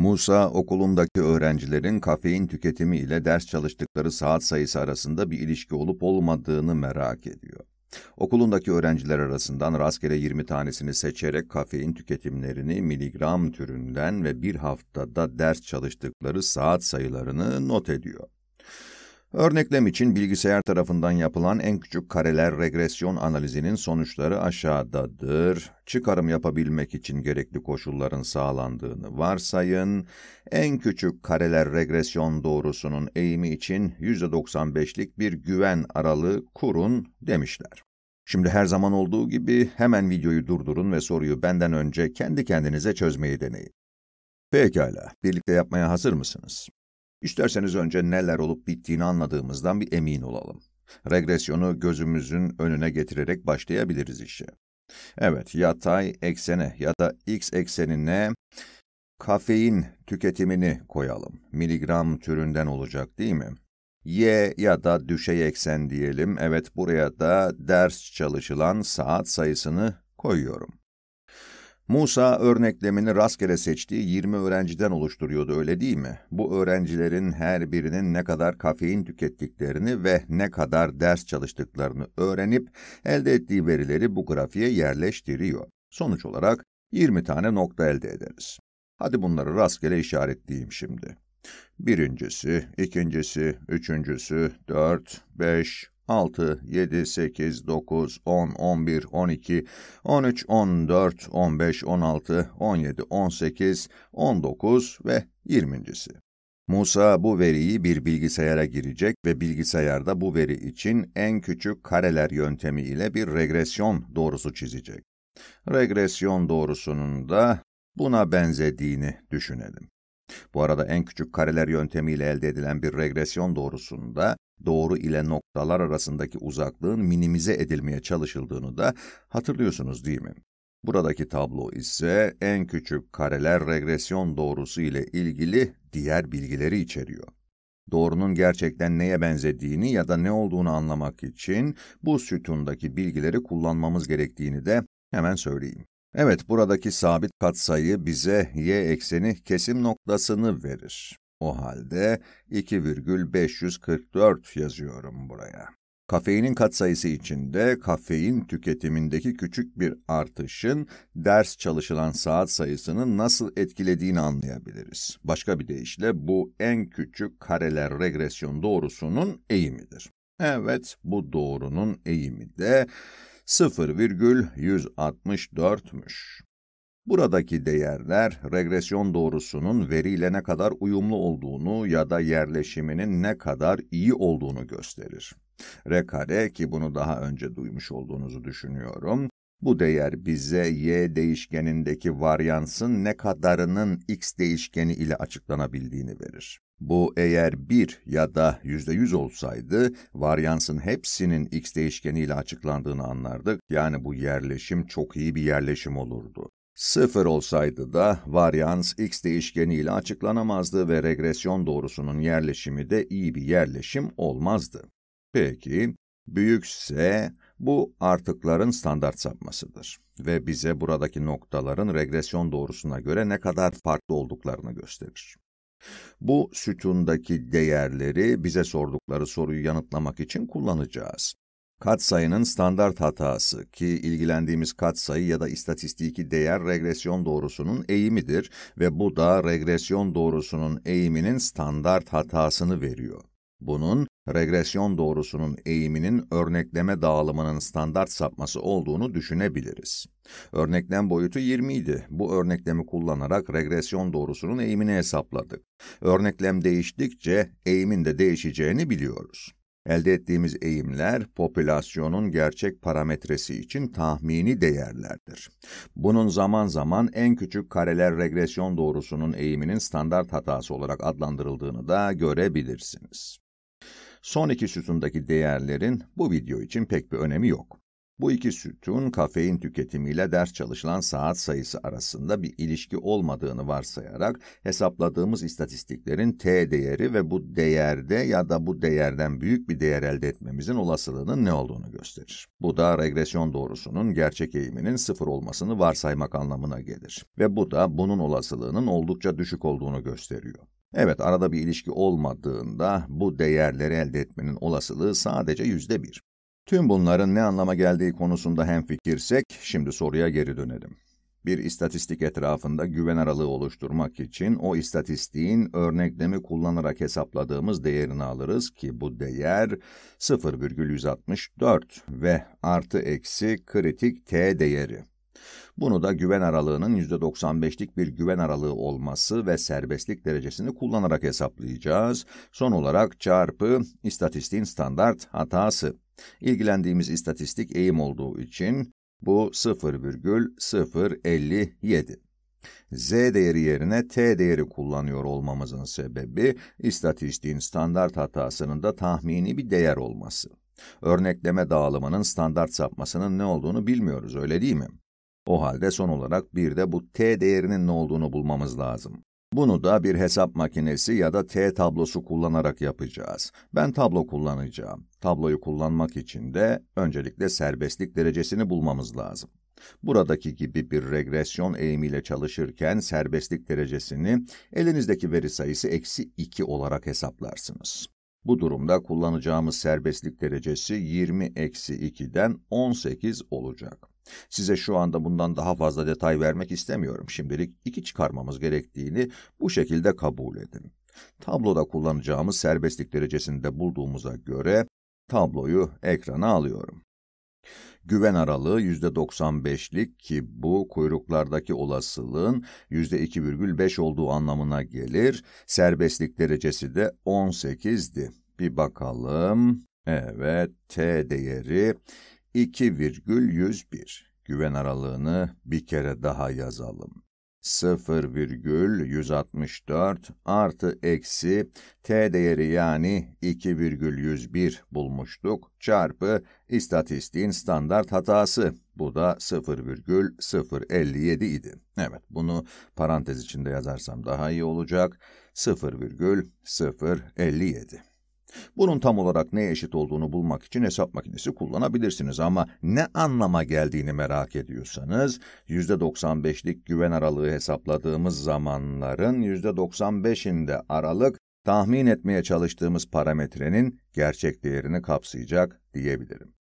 Musa okulundaki öğrencilerin kafein tüketimi ile ders çalıştıkları saat sayısı arasında bir ilişki olup olmadığını merak ediyor. Okulundaki öğrenciler arasından rastgele 20 tanesini seçerek kafein tüketimlerini miligram türünden ve bir haftada ders çalıştıkları saat sayılarını not ediyor. Örneklem için bilgisayar tarafından yapılan en küçük kareler regresyon analizinin sonuçları aşağıdadır. Çıkarım yapabilmek için gerekli koşulların sağlandığını varsayın. En küçük kareler regresyon doğrusunun eğimi için %95'lik bir güven aralığı kurun demişler. Şimdi her zaman olduğu gibi hemen videoyu durdurun ve soruyu benden önce kendi kendinize çözmeyi deneyin. Pekala, birlikte yapmaya hazır mısınız? İsterseniz önce neler olup bittiğini anladığımızdan bir emin olalım. Regresyonu gözümüzün önüne getirerek başlayabiliriz işe. Evet, yatay eksene ya da x eksenine kafein tüketimini koyalım. Miligram türünden olacak değil mi? Y ya da düşey eksen diyelim. Evet, buraya da ders çalışılan saat sayısını koyuyorum. Musa örneklemini rastgele seçtiği 20 öğrenciden oluşturuyordu öyle değil mi? Bu öğrencilerin her birinin ne kadar kafein tükettiklerini ve ne kadar ders çalıştıklarını öğrenip elde ettiği verileri bu grafiğe yerleştiriyor. Sonuç olarak 20 tane nokta elde ederiz. Hadi bunları rastgele işaretleyeyim şimdi. Birincisi, ikincisi, üçüncüsü, dört, beş, 6, 7, 8, 9, 10, 11, 12, 13, 14, 15, 16, 17, 18, 19 ve 20.si. Musa bu veriyi bir bilgisayara girecek ve bilgisayarda bu veri için en küçük kareler yöntemi ile bir regresyon doğrusu çizecek. Regresyon doğrusunun da buna benzediğini düşünelim. Bu arada en küçük kareler yöntemiyle elde edilen bir regresyon doğrusunda doğru ile noktalar arasındaki uzaklığın minimize edilmeye çalışıldığını da hatırlıyorsunuz değil mi? Buradaki tablo ise en küçük kareler regresyon doğrusu ile ilgili diğer bilgileri içeriyor. Doğrunun gerçekten neye benzediğini ya da ne olduğunu anlamak için bu sütundaki bilgileri kullanmamız gerektiğini de hemen söyleyeyim. Evet, buradaki sabit katsayı bize y ekseni kesim noktasını verir. O halde 2,544 yazıyorum buraya. Kafeinin katsayısı içinde kafein tüketimindeki küçük bir artışın ders çalışılan saat sayısının nasıl etkilediğini anlayabiliriz. Başka bir deyişle bu en küçük kareler regresyon doğrusunun eğimidir. Evet bu doğrunun eğimi de 0,164'müş. Buradaki değerler regresyon doğrusunun veriyle ne kadar uyumlu olduğunu ya da yerleşiminin ne kadar iyi olduğunu gösterir. R kare ki bunu daha önce duymuş olduğunuzu düşünüyorum. Bu değer bize y değişkenindeki varyansın ne kadarının x değişkeni ile açıklanabildiğini verir. Bu eğer 1 ya da %100 olsaydı varyansın hepsinin x değişkeni ile açıklandığını anlardık. Yani bu yerleşim çok iyi bir yerleşim olurdu. Sıfır olsaydı da varyans x değişkeniyle açıklanamazdı ve regresyon doğrusunun yerleşimi de iyi bir yerleşim olmazdı. Peki, büyükse bu artıkların standart sapmasıdır ve bize buradaki noktaların regresyon doğrusuna göre ne kadar farklı olduklarını gösterir. Bu sütundaki değerleri bize sordukları soruyu yanıtlamak için kullanacağız. Katsayının standart hatası ki ilgilendiğimiz katsayı ya da istatistiki değer regresyon doğrusunun eğimidir ve bu da regresyon doğrusunun eğiminin standart hatasını veriyor. Bunun regresyon doğrusunun eğiminin örnekleme dağılımının standart sapması olduğunu düşünebiliriz. Örneklem boyutu 20 idi. Bu örneklemi kullanarak regresyon doğrusunun eğimini hesapladık. Örneklem değiştikçe eğimin de değişeceğini biliyoruz. Elde ettiğimiz eğimler, popülasyonun gerçek parametresi için tahmini değerlerdir. Bunun zaman zaman en küçük kareler regresyon doğrusunun eğiminin standart hatası olarak adlandırıldığını da görebilirsiniz. Son iki sütundaki değerlerin bu video için pek bir önemi yok. Bu iki sütun kafein tüketimiyle ders çalışılan saat sayısı arasında bir ilişki olmadığını varsayarak hesapladığımız istatistiklerin t değeri ve bu değerde ya da bu değerden büyük bir değer elde etmemizin olasılığının ne olduğunu gösterir. Bu da regresyon doğrusunun gerçek eğiminin sıfır olmasını varsaymak anlamına gelir ve bu da bunun olasılığının oldukça düşük olduğunu gösteriyor. Evet, arada bir ilişki olmadığında bu değerleri elde etmenin olasılığı sadece yüzde bir. Tüm bunların ne anlama geldiği konusunda hemfikirsek, şimdi soruya geri dönelim. Bir istatistik etrafında güven aralığı oluşturmak için o istatistiğin örneklemi kullanarak hesapladığımız değerini alırız ki bu değer 0,164 ve artı eksi kritik t değeri. Bunu da güven aralığının %95'lik bir güven aralığı olması ve serbestlik derecesini kullanarak hesaplayacağız. Son olarak çarpı istatistiğin standart hatası. İlgilendiğimiz istatistik eğim olduğu için bu 0,057. Z değeri yerine T değeri kullanıyor olmamızın sebebi istatistiğin standart hatasının da tahmini bir değer olması. Örnekleme dağılımının standart sapmasının ne olduğunu bilmiyoruz öyle değil mi? O halde son olarak bir de bu T değerinin ne olduğunu bulmamız lazım. Bunu da bir hesap makinesi ya da T tablosu kullanarak yapacağız. Ben tablo kullanacağım. Tabloyu kullanmak için de öncelikle serbestlik derecesini bulmamız lazım. Buradaki gibi bir regresyon eğimiyle çalışırken serbestlik derecesini elinizdeki veri sayısı eksi 2 olarak hesaplarsınız. Bu durumda kullanacağımız serbestlik derecesi 20 eksi 2'den 18 olacak. Size şu anda bundan daha fazla detay vermek istemiyorum. Şimdilik iki çıkarmamız gerektiğini bu şekilde kabul edin. Tabloda kullanacağımız serbestlik derecesinde bulduğumuza göre tabloyu ekrana alıyorum. Güven aralığı %95'lik ki bu kuyruklardaki olasılığın %2,5 olduğu anlamına gelir. Serbestlik derecesi de 18'di. Bir bakalım. Evet, T değeri 2,101 güven aralığını bir kere daha yazalım. 0,164 artı eksi t değeri yani 2,101 bulmuştuk çarpı istatistiğin standart hatası. Bu da 0,057 idi. Evet bunu parantez içinde yazarsam daha iyi olacak. 0,057. Bunun tam olarak neye eşit olduğunu bulmak için hesap makinesi kullanabilirsiniz ama ne anlama geldiğini merak ediyorsanız %95'lik güven aralığı hesapladığımız zamanların %95'inde aralık tahmin etmeye çalıştığımız parametrenin gerçek değerini kapsayacak diyebilirim.